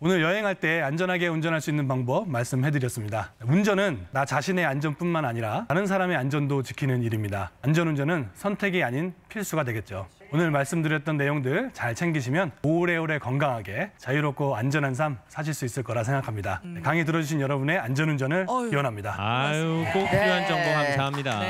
오늘 여행할 때 안전하게 운전할 수 있는 방법 말씀해드렸습니다. 운전은 나 자신의 안전뿐만 아니라 다른 사람의 안전도 지키는 일입니다. 안전운전은 선택이 아닌 필수가 되겠죠. 오늘 말씀드렸던 내용들 잘 챙기시면 오래오래 건강하게 자유롭고 안전한 삶 사실 수 있을 거라 생각합니다. 음. 강의 들어주신 여러분의 안전운전을 어휴. 기원합니다. 아유, 꼭 필요한 정보 네. 감사합니다. 네.